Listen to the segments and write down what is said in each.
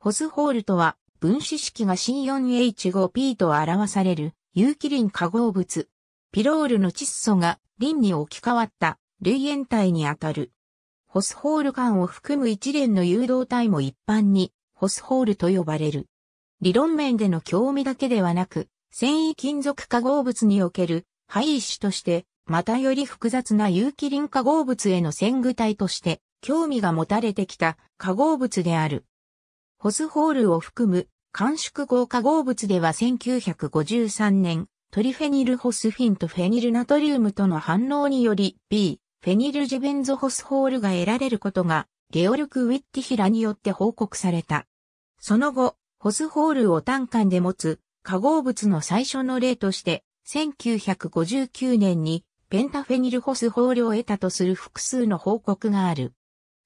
ホズホールとは、分子式が C4H5P と表される有機リン化合物。ピロールの窒素がリンに置き換わった類塩体にあたる。ホスホール間を含む一連の誘導体も一般にホスホールと呼ばれる。理論面での興味だけではなく、繊維金属化合物における配一種として、またより複雑な有機リン化合物への潜具体として興味が持たれてきた化合物である。ホズホールを含む、乾縮合化合物では1953年、トリフェニルホスフィンとフェニルナトリウムとの反応により B、フェニルジベンゾホスホールが得られることが、ゲオルク・ウィッティヒラによって報告された。その後、ホスホールを単管で持つ化合物の最初の例として、1959年にペンタフェニルホスホールを得たとする複数の報告がある。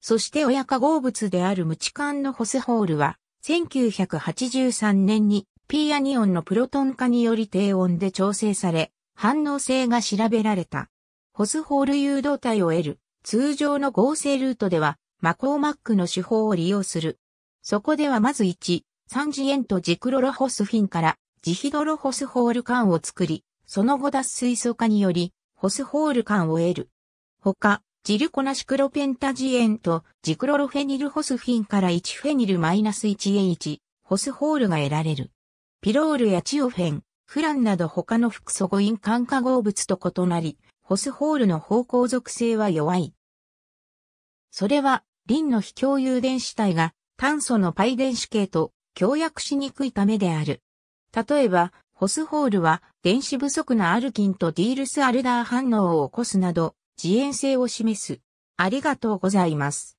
そして親化合物である無カンのホスホールは、1983年に P アニオンのプロトン化により低温で調整され、反応性が調べられた。ホスホール誘導体を得る通常の合成ルートでは、マコーマックの手法を利用する。そこではまず1、三次塩とジクロロホスフィンからジヒドロホスホール管を作り、その後脱水素化により、ホスホール管を得る。他、ジルコナシクロペンタジエンとジクロロフェニルホスフィンから1フェニル -1A1 ホスホールが得られる。ピロールやチオフェン、フランなど他の複素誤因間化合物と異なり、ホスホールの方向属性は弱い。それは、リンの非共有電子体が炭素のパイ電子系と協約しにくいためである。例えば、ホスホールは電子不足なアルキンとディールスアルダー反応を起こすなど、自延性を示す。ありがとうございます。